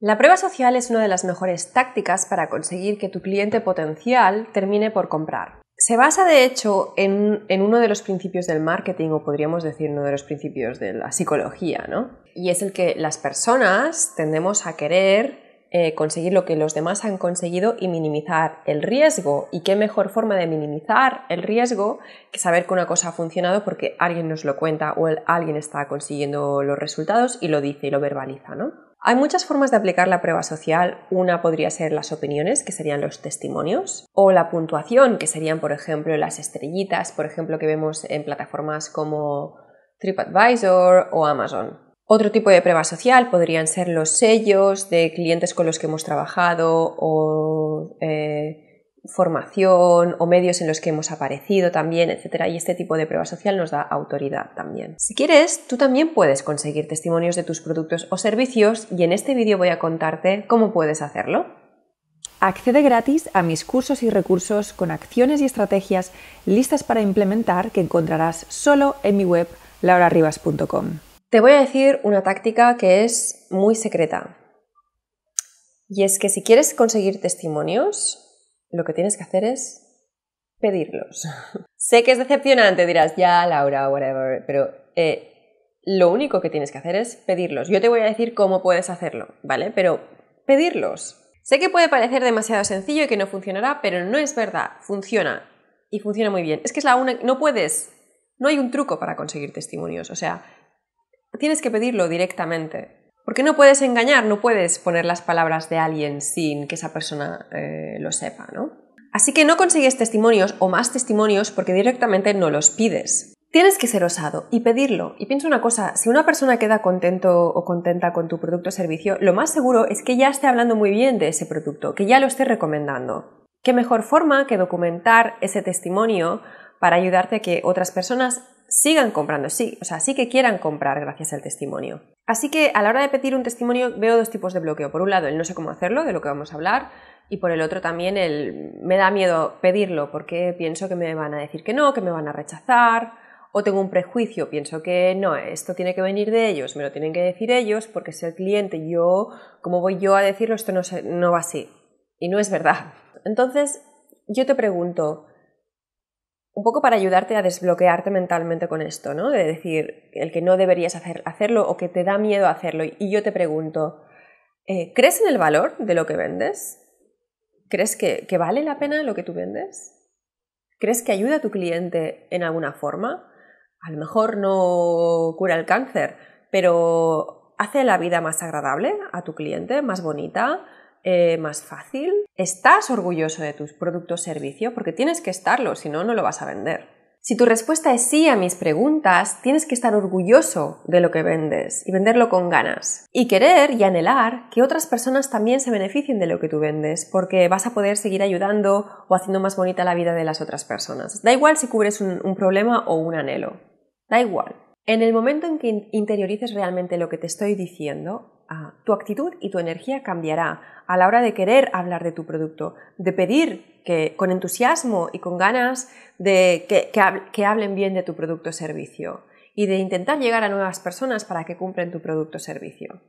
La prueba social es una de las mejores tácticas para conseguir que tu cliente potencial termine por comprar. Se basa, de hecho, en, uno de los principios del marketing, o podríamos decir uno de los principios de la psicología, ¿no? Y es el que las personas tendemos a querer eh, conseguir lo que los demás han conseguido y minimizar el riesgo. ¿Y qué mejor forma de minimizar el riesgo que saber que una cosa ha funcionado porque alguien nos lo cuenta o alguien está consiguiendo los resultados y lo dice y lo verbaliza, ¿no? Hay muchas formas de aplicar la prueba social. Una podría ser las opiniones, que serían los testimonios, o la puntuación, que serían, por ejemplo, las estrellitas, por ejemplo, que vemos en plataformas como TripAdvisor o Amazon. Otro tipo de prueba social podrían ser los sellos de clientes con los que hemos trabajado o eh, formación o medios en los que hemos aparecido también, etc. Y este tipo de prueba social nos da autoridad también. Si quieres, tú también puedes conseguir testimonios de tus productos o servicios y en este vídeo voy a contarte cómo puedes hacerlo. Accede gratis a mis cursos y recursos con acciones y estrategias listas para implementar que encontrarás solo en mi web laurarribas.com. Te voy a decir una táctica que es muy secreta. Y es que si quieres conseguir testimonios, lo que tienes que hacer es pedirlos. sé que es decepcionante, dirás, ya, Laura, whatever, pero eh, lo único que tienes que hacer es pedirlos. Yo te voy a decir cómo puedes hacerlo, ¿vale? Pero pedirlos. Sé que puede parecer demasiado sencillo y que no funcionará, pero no es verdad, funciona y funciona muy bien. Es que es la única, no puedes, no hay un truco para conseguir testimonios, o sea, tienes que pedirlo directamente. Porque no puedes engañar, no puedes poner las palabras de alguien sin que esa persona eh, lo sepa, ¿no? Así que no consigues testimonios o más testimonios porque directamente no los pides. Tienes que ser osado y pedirlo. Y pienso una cosa, si una persona queda contento o contenta con tu producto o servicio, lo más seguro es que ya esté hablando muy bien de ese producto, que ya lo esté recomendando. ¿Qué mejor forma que documentar ese testimonio para ayudarte a que otras personas sigan comprando, sí, o sea, sí que quieran comprar gracias al testimonio. Así que a la hora de pedir un testimonio veo dos tipos de bloqueo. Por un lado, el no sé cómo hacerlo, de lo que vamos a hablar, y por el otro también el me da miedo pedirlo porque pienso que me van a decir que no, que me van a rechazar, o tengo un prejuicio, pienso que no, esto tiene que venir de ellos, me lo tienen que decir ellos porque es el cliente, yo, ¿cómo voy yo a decirlo? Esto no, no va así. Y no es verdad. Entonces, yo te pregunto, un poco para ayudarte a desbloquearte mentalmente con esto, ¿no? De decir el que no deberías hacerlo o que te da miedo hacerlo. Y yo te pregunto, eh, ¿crees en el valor de lo que vendes? ¿Crees que, que, vale la pena lo que tú vendes? ¿Crees que ayuda a tu cliente en alguna forma? A lo mejor no cura el cáncer, pero hace la vida más agradable a tu cliente, más bonita, eh, más fácil? ¿Estás orgulloso de tus productos o servicio? Porque tienes que estarlo, si no, no lo vas a vender. Si tu respuesta es sí a mis preguntas, tienes que estar orgulloso de lo que vendes y venderlo con ganas. Y querer y anhelar que otras personas también se beneficien de lo que tú vendes, porque vas a poder seguir ayudando o haciendo más bonita la vida de las otras personas. Da igual si cubres un problema o un anhelo. Da igual. En el momento en que interiorices realmente lo que te estoy diciendo, Ah, tu actitud y tu energía cambiará a la hora de querer hablar de tu producto, de pedir que con entusiasmo y con ganas de que, hablen bien de tu producto o servicio y de intentar llegar a nuevas personas para que cumplen tu producto o servicio.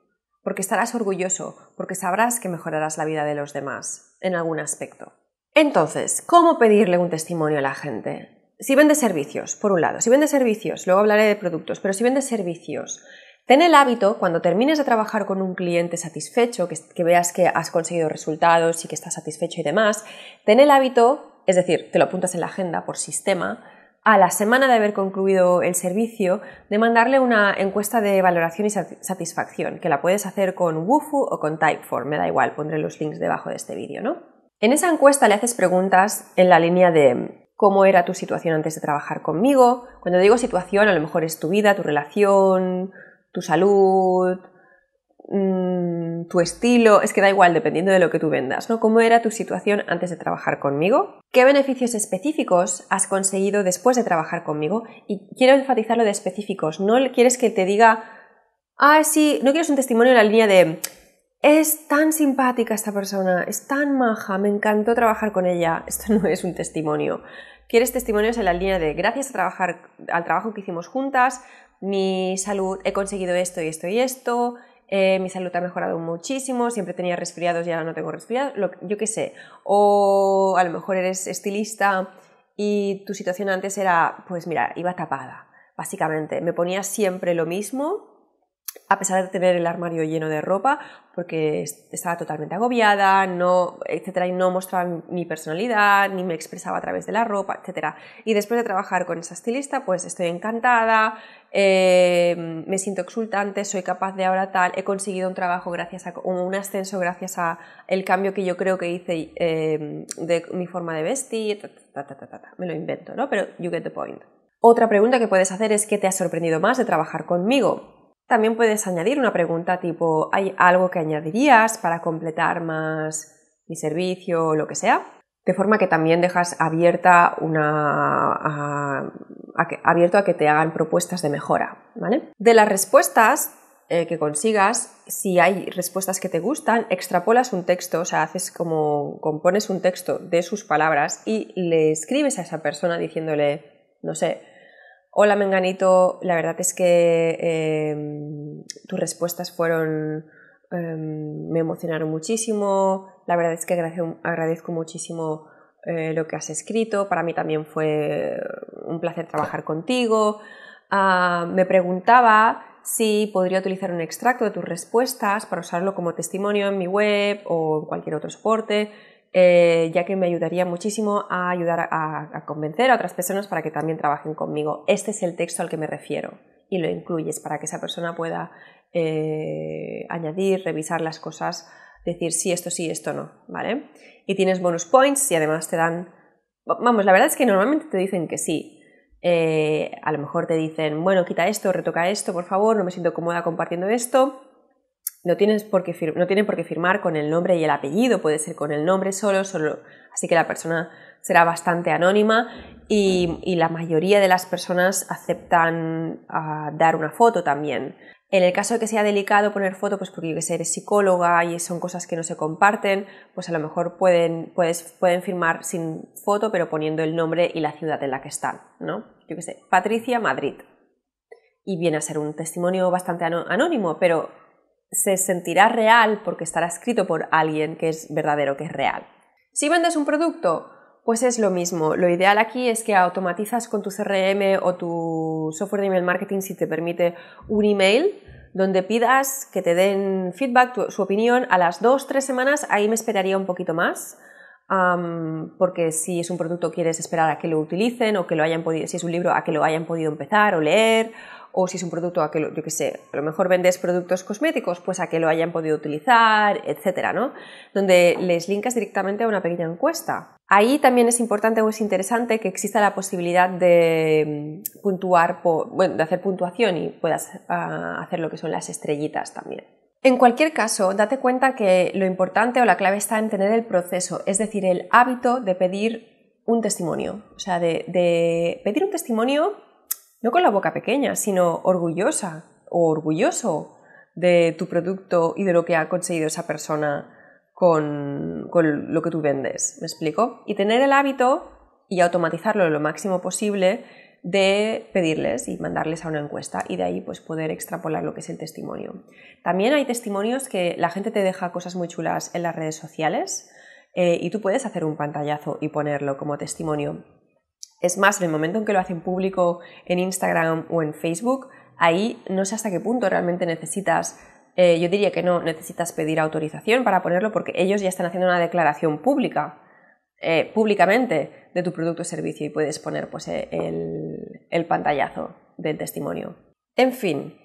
Porque estarás orgulloso, porque sabrás que mejorarás la vida de los demás en algún aspecto. Entonces, ¿cómo pedirle un testimonio a la gente? Si vende servicios, por un lado, si vende servicios, luego hablaré de productos, pero si vende servicios, Ten el hábito, cuando termines de trabajar con un cliente satisfecho, que, veas que has conseguido resultados y que estás satisfecho y demás, ten el hábito, es decir, te lo apuntas en la agenda por sistema, a la semana de haber concluido el servicio, de mandarle una encuesta de valoración y satisfacción, que la puedes hacer con Wufoo o con Typeform, me da igual, pondré los links debajo de este vídeo, ¿no? En esa encuesta le haces preguntas en la línea de cómo era tu situación antes de trabajar conmigo. Cuando digo situación, a lo mejor es tu vida, tu relación, tu salud, mm, tu estilo, es que da igual dependiendo de lo que tú vendas, ¿no? ¿Cómo era tu situación antes de trabajar conmigo? ¿Qué beneficios específicos has conseguido después de trabajar conmigo? Y quiero enfatizar lo de específicos, no quieres que te diga, ah, sí, no quieres un testimonio en la línea de es tan simpática esta persona, es tan maja, me encantó trabajar con ella. Esto no es un testimonio. Quieres testimonios en la línea de gracias a trabajar, al trabajo que hicimos juntas, mi salud, he conseguido esto y esto y esto, eh, mi salud ha mejorado muchísimo, siempre tenía resfriados y ahora no tengo resfriados, yo qué sé. O a lo mejor eres estilista y tu situación antes era, pues mira, iba tapada, básicamente. Me ponía siempre lo mismo a pesar de tener el armario lleno de ropa, porque estaba totalmente agobiada, no, etcétera, y no mostraba mi personalidad, ni me expresaba a través de la ropa, etcétera. Y después de trabajar con esa estilista, pues estoy encantada, em, me siento exultante, soy capaz de ahora tal, he conseguido un trabajo gracias a un ascenso gracias a el cambio que yo creo que hice em, de mi forma de vestir, me lo invento, ¿no? Pero you get the point. Otra pregunta que puedes hacer es qué te ha sorprendido más de trabajar conmigo también puedes añadir una pregunta tipo ¿hay algo que añadirías para completar más mi servicio o lo que sea? De forma que también dejas abierta una, abierto a que te hagan propuestas de mejora. De las respuestas eh, que consigas, si hay respuestas que te gustan, extrapolas un texto, o sea, haces como compones un texto de sus palabras y le escribes a esa persona diciéndole, no sé, hola Menganito, la verdad es que em, tus respuestas fueron, em, me emocionaron muchísimo, la verdad es que agradezco, muchísimo eh, lo que has escrito, para mí también fue un placer trabajar contigo. Ah, me preguntaba si podría utilizar un extracto de tus respuestas para usarlo como testimonio en mi web o en cualquier otro soporte. Eh, ya que me ayudaría muchísimo a ayudar a, convencer a otras personas para que también trabajen conmigo. Este es el texto al que me refiero y lo incluyes para que esa persona pueda eh, añadir, revisar las cosas, decir sí, esto sí, esto no, ¿vale? Y tienes bonus points y además te dan... Vamos, la verdad es que normalmente te dicen que sí, eh, a lo mejor te dicen, bueno, quita esto, retoca esto, por favor, no me siento cómoda compartiendo esto, no, tienes por no tienen por qué firmar con el nombre y el apellido, puede ser con el nombre solo, solo así que la persona será bastante anónima y, la mayoría de las personas aceptan ah, dar una foto también. En el caso de que sea delicado poner foto, pues porque eres psicóloga y son cosas que no se comparten, pues a lo mejor pueden, pueden firmar sin foto, pero poniendo el nombre y la ciudad en la que están, ¿no? Yo que sé, Patricia Madrid. Y viene a ser un testimonio bastante anónimo, pero se sentirá real porque estará escrito por alguien que es verdadero, que es real. Si vendes un producto, pues es lo mismo. Lo ideal aquí es que automatizas con tu CRM o tu software de email marketing si te permite un email donde pidas que te den feedback, su opinión a las dos tres semanas, ahí me esperaría un poquito más. porque si es un producto quieres esperar a que lo utilicen o que lo hayan podido, si es un libro, a que lo hayan podido empezar o leer o si es un producto a que, lo, yo que sé, a lo mejor vendes productos cosméticos, pues a que lo hayan podido utilizar, etcétera, ¿no? Donde les linkas directamente a una pequeña encuesta. Ahí también es importante o es interesante que exista la posibilidad de mm, puntuar, bueno, de hacer puntuación y puedas ah, hacer lo que son las estrellitas también. En cualquier caso, date cuenta que lo importante o la clave está en tener el proceso, es decir, el hábito de pedir un testimonio. O sea, de pedir un testimonio no con la boca pequeña, sino orgullosa o orgulloso de tu producto y de lo que ha conseguido esa persona con, lo que tú vendes. ¿Me explico? Y tener el hábito y automatizarlo lo máximo posible de pedirles y mandarles a una encuesta y de ahí pues poder extrapolar lo que es el testimonio. También hay testimonios que la gente te deja cosas muy chulas en las redes sociales eh, y tú puedes hacer un pantallazo y ponerlo como testimonio es más, en el momento en que lo hacen público en Instagram o en Facebook, ahí no sé hasta qué punto realmente necesitas, eh, yo diría que no necesitas pedir autorización para ponerlo porque ellos ya están haciendo una declaración pública, eh, públicamente, de tu producto o servicio y puedes poner pues, eh, el, el pantallazo del testimonio. En fin,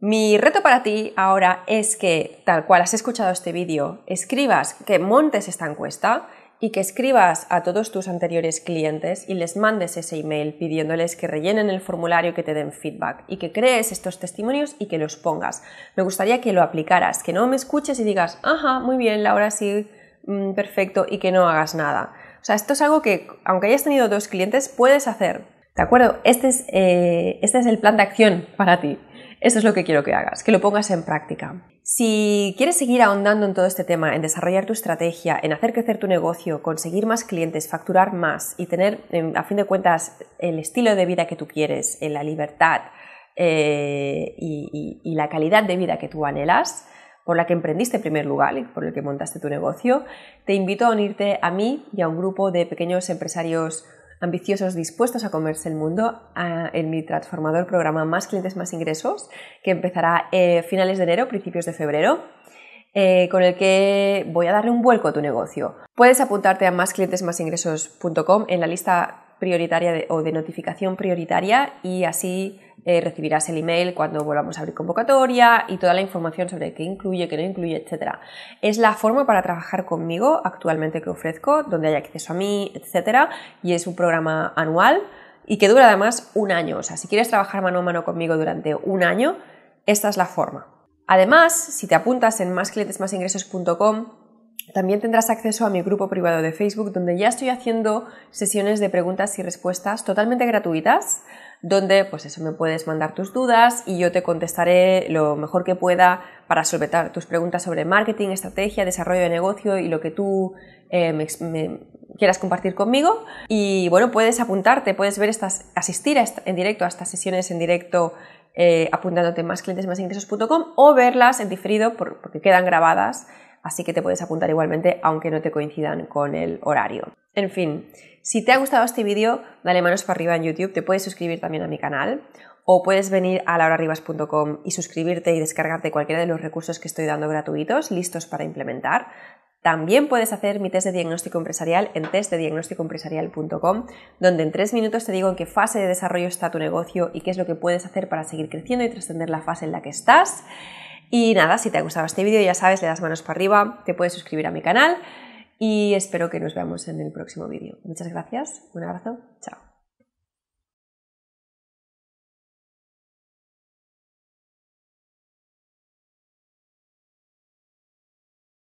mi reto para ti ahora es que, tal cual has escuchado este vídeo, escribas que montes esta encuesta y que escribas a todos tus anteriores clientes y les mandes ese email pidiéndoles que rellenen el formulario, que te den feedback y que crees estos testimonios y que los pongas. Me gustaría que lo aplicaras, que no me escuches y digas, ajá, muy bien, Laura, sí, mm, perfecto, y que no hagas nada. O sea, esto es algo que, aunque hayas tenido dos clientes, puedes hacer. ¿De acuerdo? Este es, eh, este es el plan de acción para ti. Eso es lo que quiero que hagas, que lo pongas en práctica. Si quieres seguir ahondando en todo este tema, en desarrollar tu estrategia, en hacer crecer tu negocio, conseguir más clientes, facturar más y tener, em, a fin de cuentas, el estilo de vida que tú quieres, eh, la libertad eh, y, la calidad de vida que tú anhelas, por la que emprendiste en primer lugar y por el que montaste tu negocio, te invito a unirte a mí y a un grupo de pequeños empresarios ambiciosos dispuestos a comerse el mundo en mi transformador programa Más clientes, más ingresos, que empezará a eh, finales de enero, principios de febrero. Eh, con el que voy a darle un vuelco a tu negocio. Puedes apuntarte a másclientesmasingresos.com en la lista prioritaria o de notificación prioritaria y así eh, recibirás el email cuando volvamos a abrir convocatoria y toda la información sobre qué incluye, qué no incluye, etc. Es la forma para trabajar conmigo actualmente que ofrezco, donde hay acceso a mí, etc. Y es un programa anual y que dura además un año. O sea, si quieres trabajar mano a mano conmigo durante un año, esta es la forma. Además, si te apuntas en másclientesmasingresos.com también tendrás acceso a mi grupo privado de Facebook, donde ya estoy haciendo sesiones de preguntas y respuestas totalmente gratuitas, donde pues eso me puedes mandar tus dudas y yo te contestaré lo mejor que pueda para solventar tus preguntas sobre marketing, estrategia, desarrollo de negocio y lo que tú eh, quieras compartir conmigo. Y bueno, puedes apuntarte, puedes ver estas, asistir en directo a estas sesiones en directo eh, apuntándote en más o verlas en diferido porque quedan grabadas así que te puedes apuntar igualmente aunque no te coincidan con el horario. En fin, si te ha gustado este vídeo, dale manos para arriba en YouTube, te puedes suscribir también a mi canal o puedes venir a lahorarribas.com y suscribirte y descargarte cualquiera de los recursos que estoy dando gratuitos, listos para implementar. También puedes hacer mi test de diagnóstico empresarial en testdediagnósticoempresarial.com, donde en tres minutos te digo en qué fase de desarrollo está tu negocio y qué es lo que puedes hacer para seguir creciendo y trascender la fase en la que estás. Y nada, si te ha gustado este vídeo, ya sabes, le das manos para arriba, te puedes suscribir a mi canal y espero que nos veamos en el próximo vídeo. Muchas gracias, un abrazo, chao.